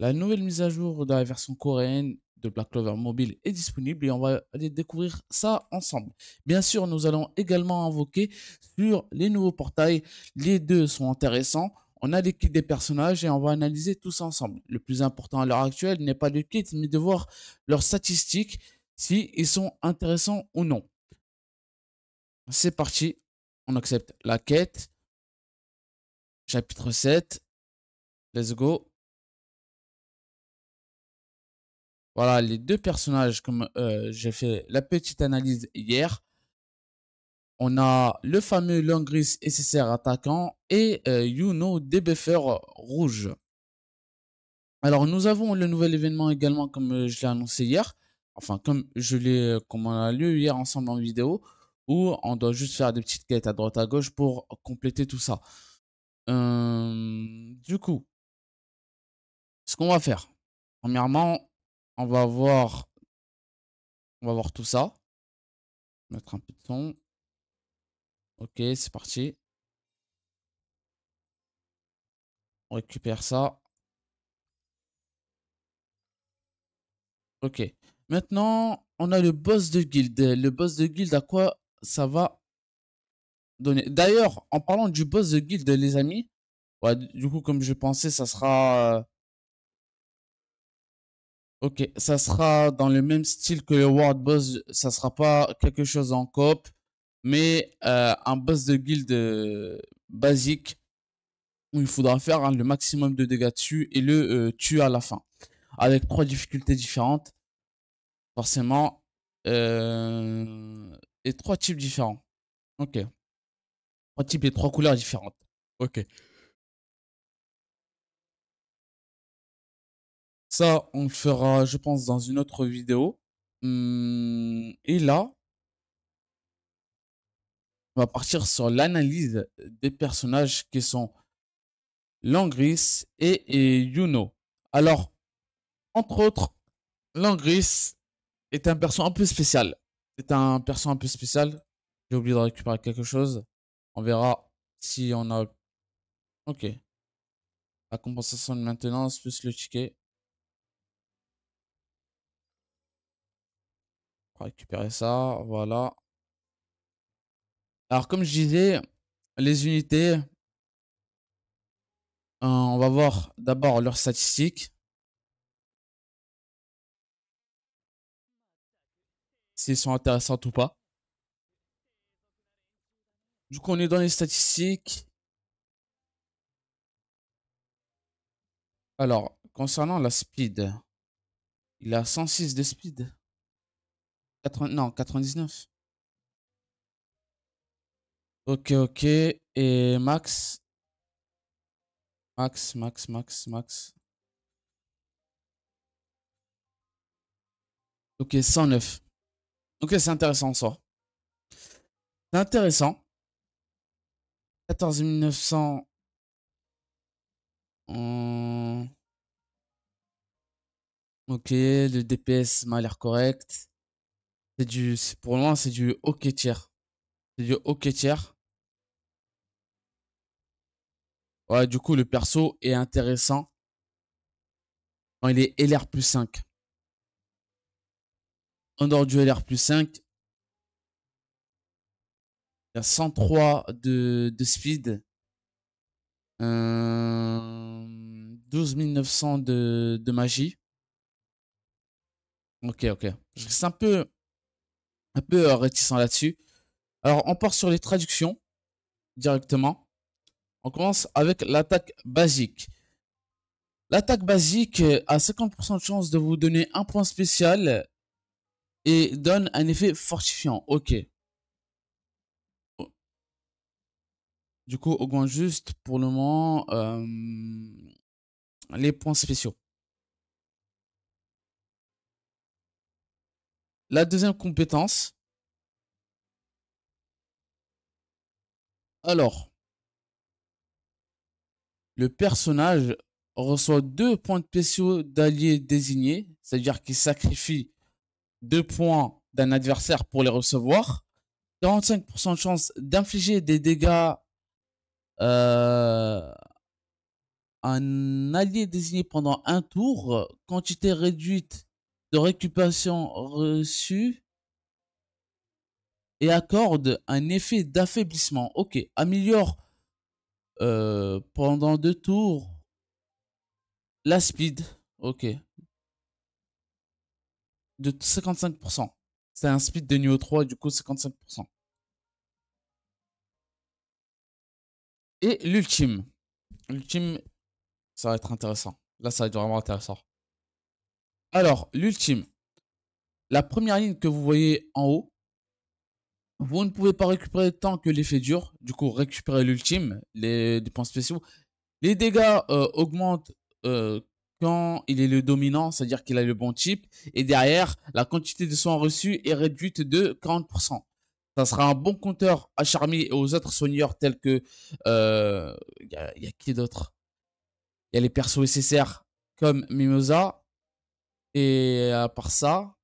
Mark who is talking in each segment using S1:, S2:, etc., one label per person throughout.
S1: La nouvelle mise à jour de la version coréenne de Black Clover Mobile est disponible et on va aller découvrir ça ensemble. Bien sûr, nous allons également invoquer sur les nouveaux portails. Les deux sont intéressants. On a les kits des personnages et on va analyser tous ensemble. Le plus important à l'heure actuelle n'est pas le kit, mais de voir leurs statistiques, si ils sont intéressants ou non. C'est parti, on accepte
S2: la quête. Chapitre 7, let's go. Voilà les deux personnages comme euh, j'ai
S1: fait la petite analyse hier. On a le fameux Longris SSR attaquant et euh, Yuno débuffer rouge. Alors nous avons le nouvel événement également comme euh, je l'ai annoncé hier. Enfin comme je l'ai comme on a lu hier ensemble en vidéo où on doit juste faire des petites quêtes à droite à gauche pour compléter tout ça. du coup,
S2: ce qu'on va faire, premièrement, on va voir. On va
S1: voir tout ça. Mettre un peu de son. Ok, c'est parti. On récupère ça. Ok. Maintenant, on a le boss de guilde Le boss de guilde à quoi ça va donner D'ailleurs, en parlant du boss de guilde les amis, du coup, comme je pensais, ça sera euh, Ok, ça sera dans le même style que le World Boss. Ça sera pas quelque chose en coop, mais euh, un boss de guild euh, basique où il faudra faire hein, le maximum de dégâts dessus et le euh, tuer à la fin. Avec trois difficultés différentes, forcément, et trois types différents. Ok. Trois types et trois couleurs différentes. Ok. Ça, on le fera, je pense, dans une autre vidéo. Hum, et là, on va partir sur l'analyse des personnages qui sont Langris et, Yuno. Alors, entre autres, Langris est un perso un peu spécial. C'est un perso un peu spécial. J'ai oublié de récupérer quelque chose. On verra si on a... Ok. La compensation de maintenance plus le ticket. récupérer ça, voilà. Alors comme je disais, les unités, euh, on va voir d'abord leurs
S2: statistiques.
S1: S'ils sont intéressants ou pas. Du coup, on est dans les statistiques. Alors, concernant la speed, il a 106 de speed non, 99. Ok, ok. Et Max Max, Max, Max, Max. Ok, 109. Ok, c'est intéressant ça. C'est intéressant. 14 900. Euh. Ok, le DPS m'a l'air correct. C'est du, pour moi c'est du hockey tiers. C'est du hockey tiers. Ouais, du coup, le perso est intéressant. il est LR plus 5. En dehors du LR plus 5, il y a 103 de, de speed. Euh, 12 900 de, de magie. Ok, ok. C'est un peu peu euh, réticent là-dessus. Alors, on part sur les traductions directement. On commence avec l'attaque basique. L'attaque basique a 50% de chance de vous donner un point spécial et donne un effet fortifiant. Ok. Du coup, augmente juste pour le moment euh, les points spéciaux. La deuxième compétence, Alors, le personnage reçoit deux points spéciaux d'allié désignés, c'est-à-dire qu'il sacrifie deux points d'un adversaire pour les recevoir. 45% de chance d'infliger des dégâts euh, à un allié désigné pendant un tour, quantité réduite de récupération reçue et accorde un effet d'affaiblissement. Ok, améliore euh, pendant deux tours la speed. Ok. De 55%. C'est un speed de niveau 3, du coup 55%. Et l'ultime. L'ultime, ça va être intéressant. Là, ça va être vraiment intéressant. Alors, l'ultime. La première ligne que vous voyez en haut, vous ne pouvez pas récupérer tant que l'effet dure. Du coup, récupérer l'ultime, les points spéciaux. Les dégâts euh, augmentent euh, quand il est le dominant, c'est-à-dire qu'il a le bon chip. Et derrière, la quantité de soins reçus est réduite de 40%. Ça sera un bon compteur à Charmy et aux autres soigneurs tels que... Euh, il y, y, a qui d'autre Il y a les persos SSR comme Mimosa. Et à part ça,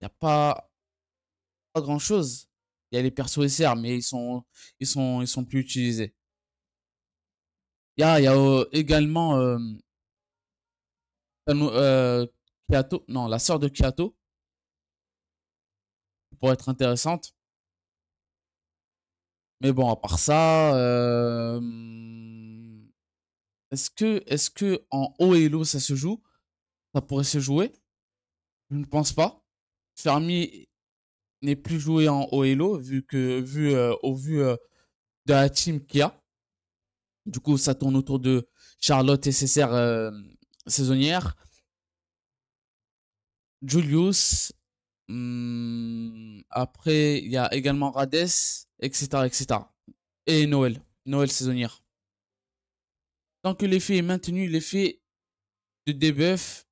S1: il n'y a pas grand chose. Il y a les persos SR, mais ils sont, ils sont, ils sont plus utilisés. Il y a, euh, également euh, euh non, la soeur de Kiato, pour être intéressante. Mais bon, à part ça, euh, est-ce que, est-ce que en haut et ça se joue Ça pourrait se jouer Je ne pense pas. Fermi n'est plus joué en OLO vu que vu euh, au vu euh, de la team qu'il a. Du coup, ça tourne autour de Charlotte et ses euh, saisonnière. Julius. Hmm, après, il y a également Rades, etc., etc. Et Noël. Noël saisonnière. Tant que l'effet est maintenu, l'effet de debuff.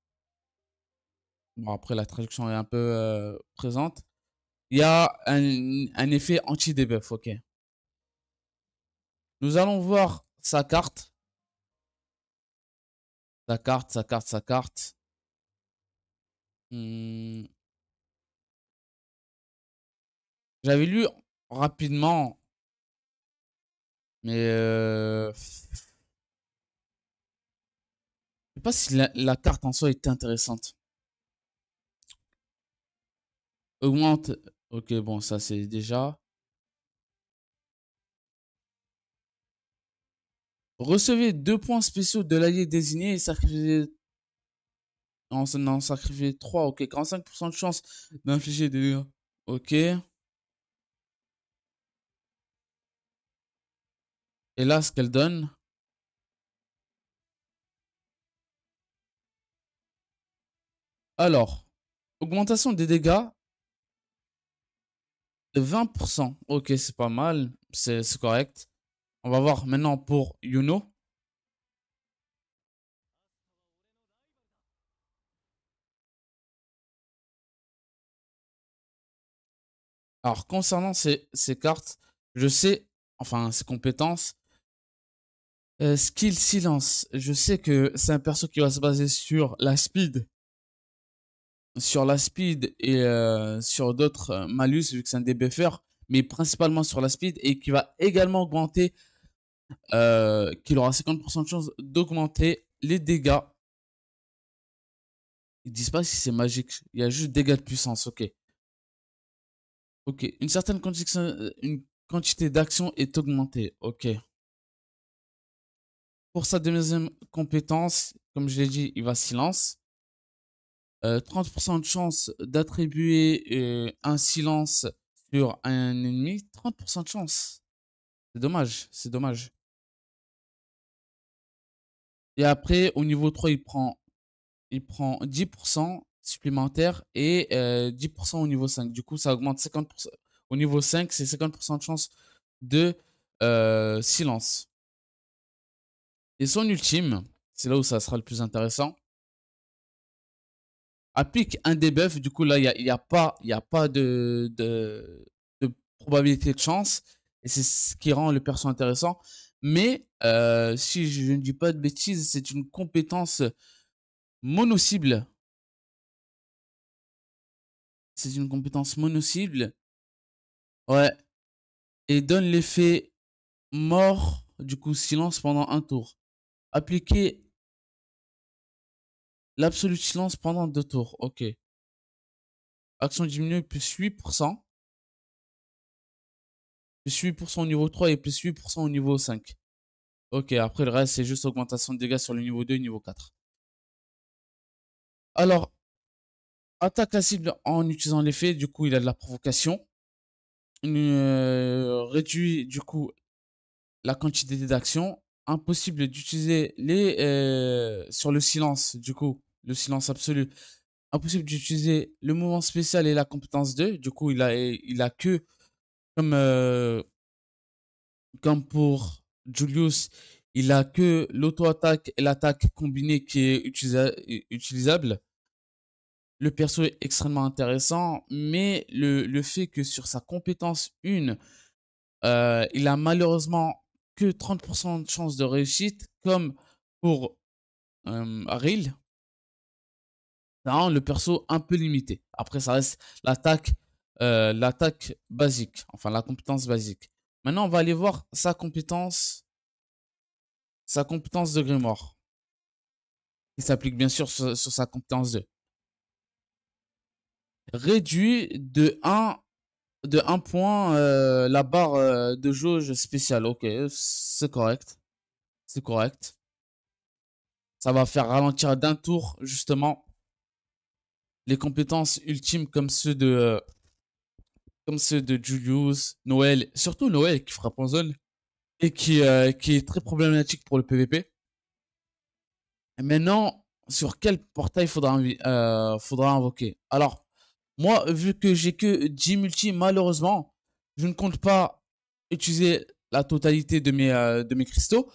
S1: Bon, après, la traduction est un peu euh, présente il y a un, effet anti-debuff, ok. Nous allons voir sa carte. Sa
S2: carte, sa carte, sa carte. Hmm. J'avais lu rapidement,
S1: mais euh... sais pas si la, carte en soi est intéressante augmente Ok, bon, ça c'est déjà. Recevez deux points spéciaux de l'allié désigné et sacrifiez. Non, non sacrifiez 3, ok. 45% de chance d'infliger des Ok. Et là, ce qu'elle donne. Alors, augmentation des dégâts 20%. Ok, c'est pas mal. C'est correct. On va voir maintenant pour Yuno. Alors, concernant ces, cartes, je sais, enfin, ses compétences. Euh, skill Silence, je sais que c'est un perso qui va se baser sur la speed sur la speed et euh, sur d'autres euh, malus, vu que c'est un debuffeur, mais principalement sur la speed et qui va également augmenter, euh, qu'il aura 50% de chance d'augmenter les dégâts. Ils disent pas si c'est magique, il y a juste dégâts de puissance, ok. Ok, une certaine une quantité d'action est augmentée, ok. Pour sa deuxième compétence, comme je l'ai dit, il va silence. 30% euh, de chance d'attribuer euh, un silence sur un ennemi, 30% de chance. C'est dommage, c'est dommage. Et après, au niveau 3, il prend, 10% supplémentaire et 10% euh, au niveau 5. Du coup, ça augmente 50%. Au niveau 5, c'est 50% de chance de silence. Et son ultime, c'est là où ça sera le plus intéressant applique un debuff. Du coup, là, il n'y a, a, pas, a pas de, de, probabilité de chance. Et c'est ce qui rend le perso intéressant. Mais euh, si je ne dis pas de bêtises, c'est une compétence mono-cible. C'est une
S2: compétence mono-cible. Ouais. Et donne l'effet mort, du coup silence pendant un tour. Appliquez. L'absolu silence pendant deux tours. Ok. Action diminuée
S1: plus 8%. Plus 8% au niveau 3 et plus 8% au niveau 5. Ok, après le reste, c'est juste augmentation de dégâts sur le niveau 2 et niveau 4. Alors, attaque la cible en utilisant l'effet, du coup il a de la provocation. Euh, réduit du coup la quantité d'action impossible d'utiliser les euh, sur le silence du coup le silence absolu impossible d'utiliser le mouvement spécial et la compétence 2 du coup il a il a que comme euh, comme pour Julius il a que l'auto-attaque et l'attaque combinée qui est utilisable le perso est extrêmement intéressant mais le, fait que sur sa compétence 1 euh, il a malheureusement que 30% de chances de réussite, comme pour euh, Non, le perso un peu limité. Après, ça reste l'attaque l'attaque basique, enfin la compétence basique. Maintenant, on va aller voir sa compétence sa compétence de grimoire. Qui s'applique bien sûr sur, sa compétence de Réduit de 1 de 1 point euh, la barre euh, de jauge spéciale. Ok, c'est correct. C'est correct. Ça va faire ralentir d'un tour, justement, les compétences ultimes comme ceux de, euh, comme ceux de Julius, Noël, surtout Noël qui frappe en zone et qui, qui est très problématique pour le PVP. maintenant, sur quel portail faudra, faudra invoquer Alors, moi, vu que j'ai que 10 multi, malheureusement, je ne compte pas utiliser la totalité de mes, euh, de mes cristaux.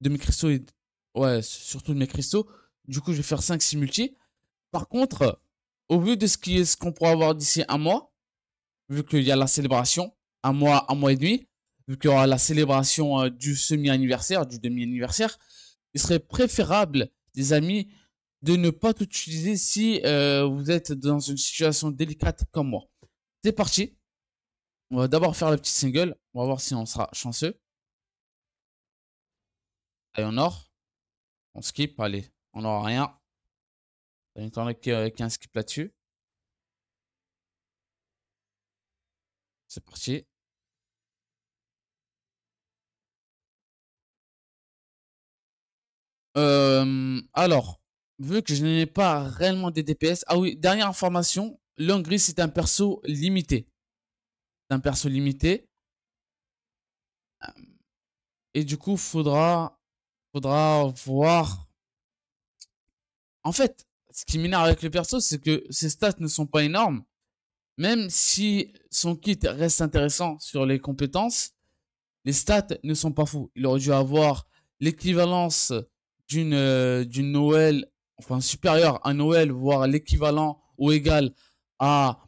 S1: De mes cristaux et... Ouais, surtout de mes cristaux. Du coup, je vais faire 5-6 multi. Par contre, au vu de ce qu'on ce qu'on pourra avoir d'ici un mois, vu qu'il y a la célébration, un mois, un mois et demi, vu qu'il y aura la célébration euh, du semi-anniversaire, du demi-anniversaire, il serait préférable, les amis, de ne pas tout utiliser si euh, vous êtes dans une situation délicate comme moi. C'est parti. On va d'abord faire le petit single. On va voir si on sera chanceux. Allez, on or. On skip. Allez, on n'aura rien. On est qu'il y avec euh, un skip là-dessus. C'est parti. Euh, alors, vu que je n'ai pas réellement des DPS. Ah oui, dernière information, l'Hongrie c'est un perso limité. C'est un perso limité. Euh, et du coup, faudra, faudra voir. En fait, ce qui m'énerve avec le perso, c'est que ses stats ne sont pas énormes. Même si son kit reste intéressant sur les compétences, les stats ne sont pas fous. Il aurait dû avoir l'équivalence d'une euh, Noël enfin supérieur à Noël, voire l'équivalent ou égal à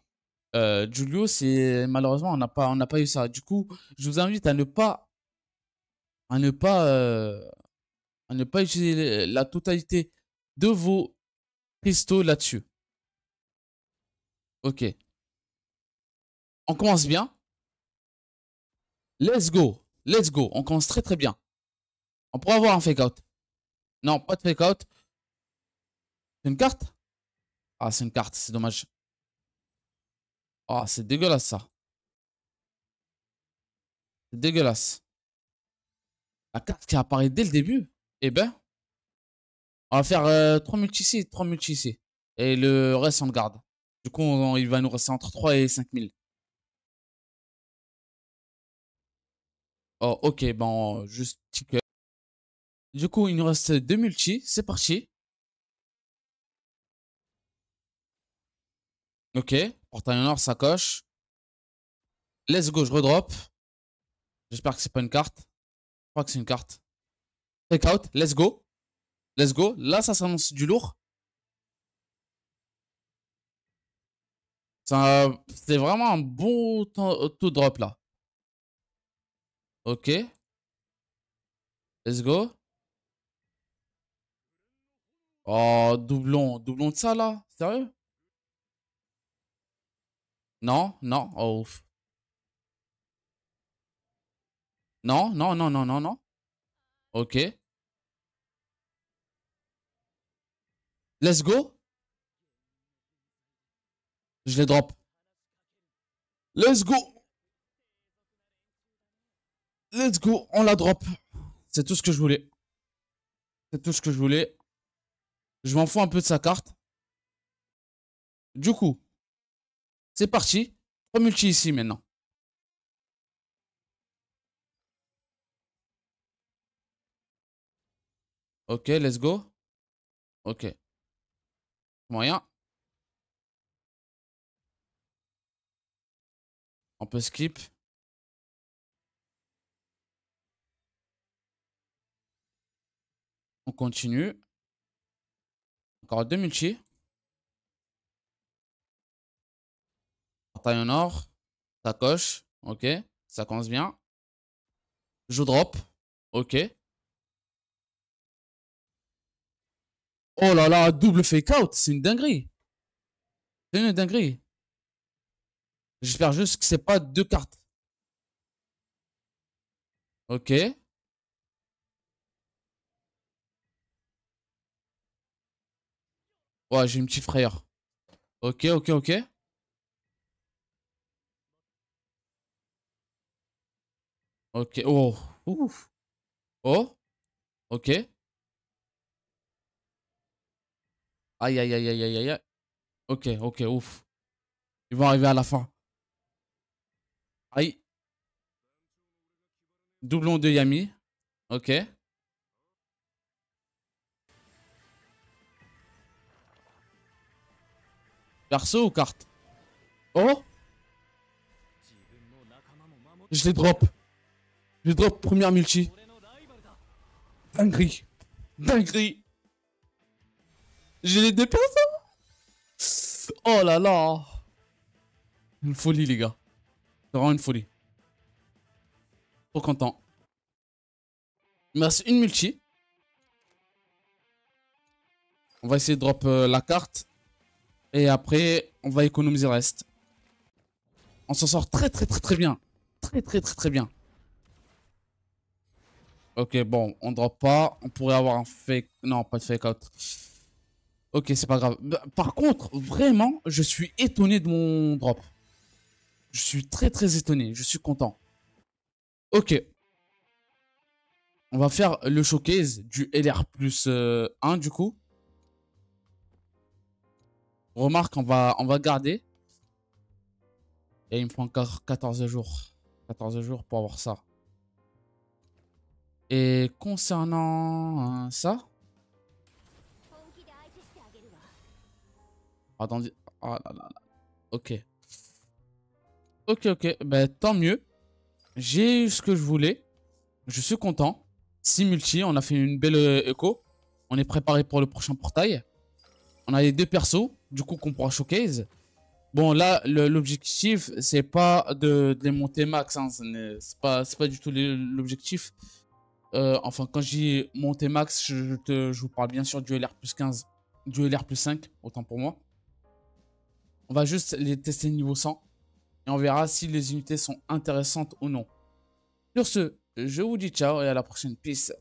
S1: euh, Julio, c'est malheureusement on n'a pas on n'a pas eu ça. Du coup, je vous invite à ne pas à ne pas euh, à ne pas utiliser la totalité de vos cristaux là-dessus. Ok. On commence bien. Let's go. Let's go. On commence très très bien. On pourrait avoir un fake out. Non, pas de fake out. C'est une carte Ah, c'est une carte, c'est dommage. Ah, oh, c'est dégueulasse ça. C'est dégueulasse. La carte qui apparaît dès le début. Eh ben. On va faire euh, trois 3 multi ici trois 3 multi ici. Et le reste, on le garde. Du coup, on, il va nous rester entre 3 et 5000. Oh, ok, bon, juste euh. Du coup, il nous reste 2 multi. C'est parti. Ok. Portail en or,
S2: sacoche.
S1: Let's go, je redrop. J'espère que c'est pas une carte. Je crois que c'est une carte. Take out, let's go. Let's go. Là, ça s'annonce du lourd. C'est vraiment un bon tout euh, drop là. Ok. Let's go. Oh, doublon. Doublon de ça là Sérieux non, non, oh. Non, non, non, non, non, non. Ok.
S2: Let's go. Je les drop.
S1: Let's go. Let's go. On la drop. C'est tout ce que je voulais. C'est tout ce que je voulais. Je m'en fous un peu de sa carte. Du coup, c'est parti. Trois multi ici maintenant. Ok, let's go. Ok.
S2: Moyen. On peut skip.
S1: On continue. Encore deux multi. Taille en or. Ça coche. Ok. Ça commence bien. Je drop. Ok. Oh là là, double fake out. C'est une dinguerie. C'est une dinguerie. J'espère juste que c'est pas deux cartes. Ok. Ouais, j'ai une petite frayeur. Ok, ok, ok. Ok. Oh. Ouf. Oh. Ok. Aïe, aïe, aïe, aïe, aïe, aïe. Ok, ok, ouf. Ils vont arriver à la fin. Aïe. Doublon de Yami. Ok. Perso ou carte Oh Je les drop. Je drop première multi. Dinguerie. Dinguerie.
S2: J'ai les deux personnes. Oh là là.
S1: Une folie, les gars. C'est vraiment une folie. Trop content. Merci une multi. On va essayer de drop euh, la carte. Et après, on va économiser le reste. On s'en sort très très très très bien. Très très très très bien. Ok, bon, on drop pas. On pourrait avoir un fake... Non, pas de fake out. Ok, c'est pas grave. Bah, par contre, vraiment, je suis étonné de mon drop. Je suis très très étonné. Je suis content. Ok. On va faire le showcase du LR plus 1 euh, du coup. Remarque, on va, on va garder. Et il me faut encore 14 jours. 14 jours pour avoir ça. Et concernant hein, ça... Attendez. Ah ok. Ok, ok. ben tant mieux. J'ai eu ce que je voulais. Je suis content. 6 multi, on a fait une belle euh, écho. On est préparé pour le prochain portail. On a les deux persos, du coup, qu'on pourra showcase. Bon, là, l'objectif, c'est pas de, démonter les monter max. Hein. C'est pas, pas du tout l'objectif. Euh, enfin, quand j'ai monté max, je, te, je, vous parle bien sûr du LR plus 15, du LR plus 5, autant pour moi. On va juste les tester niveau 100 et on verra si les unités sont intéressantes ou non. Sur ce, je vous dis ciao
S2: et à la prochaine. Peace.